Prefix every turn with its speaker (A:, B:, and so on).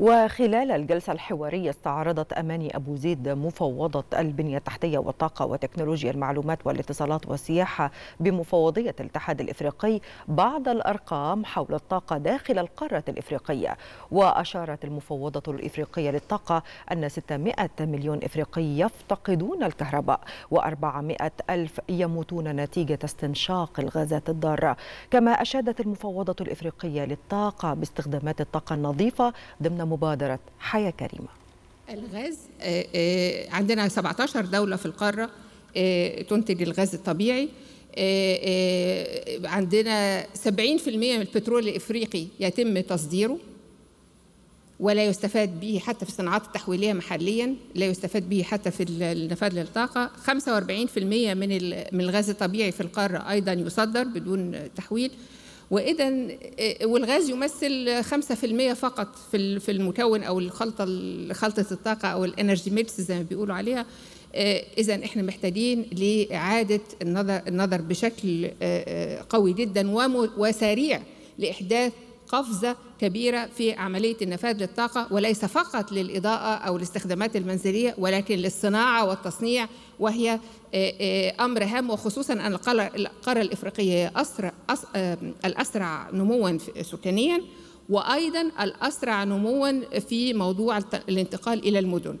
A: وخلال الجلسة الحوارية استعرضت أماني أبو زيد مفوضة البنية التحتية والطاقة وتكنولوجيا المعلومات والاتصالات والسياحة بمفوضية الاتحاد الإفريقي بعض الأرقام حول الطاقة داخل القارة الإفريقية وأشارت المفوضة الإفريقية للطاقة أن 600 مليون إفريقي يفتقدون الكهرباء و400 ألف يموتون نتيجة استنشاق الغازات الضارة كما أشادت المفوضة الإفريقية للطاقة باستخدامات الطاقة النظيفة ضمن مبادرة حياة كريمة
B: الغاز آه، آه، عندنا 17 دولة في القارة آه، تنتج الغاز الطبيعي عندنا 70% من البترول الإفريقي يتم تصديره ولا يستفاد به حتى في الصناعات التحويلية محليا لا يستفاد به حتى في النفاذ للطاقة 45% من من الغاز الطبيعي في القارة أيضا يصدر بدون تحويل واذا آه، والغاز يمثل 5% فقط في في المكون او الخلطه خلطه الطاقه او الانرجي ميكس زي ما بيقولوا عليها آه، اذا احنا محتاجين لاعاده النظر النظر بشكل آه، قوي جدا وسريع لاحداث قفزة كبيرة في عملية النفاذ للطاقة وليس فقط للإضاءة أو الاستخدامات المنزلية ولكن للصناعة والتصنيع وهي آه، آه، أمر هام وخصوصا أن القارة الإفريقية هي أسرع الأسرع نموا سكانيا وأيضا الأسرع نموا في موضوع الانتقال إلى المدن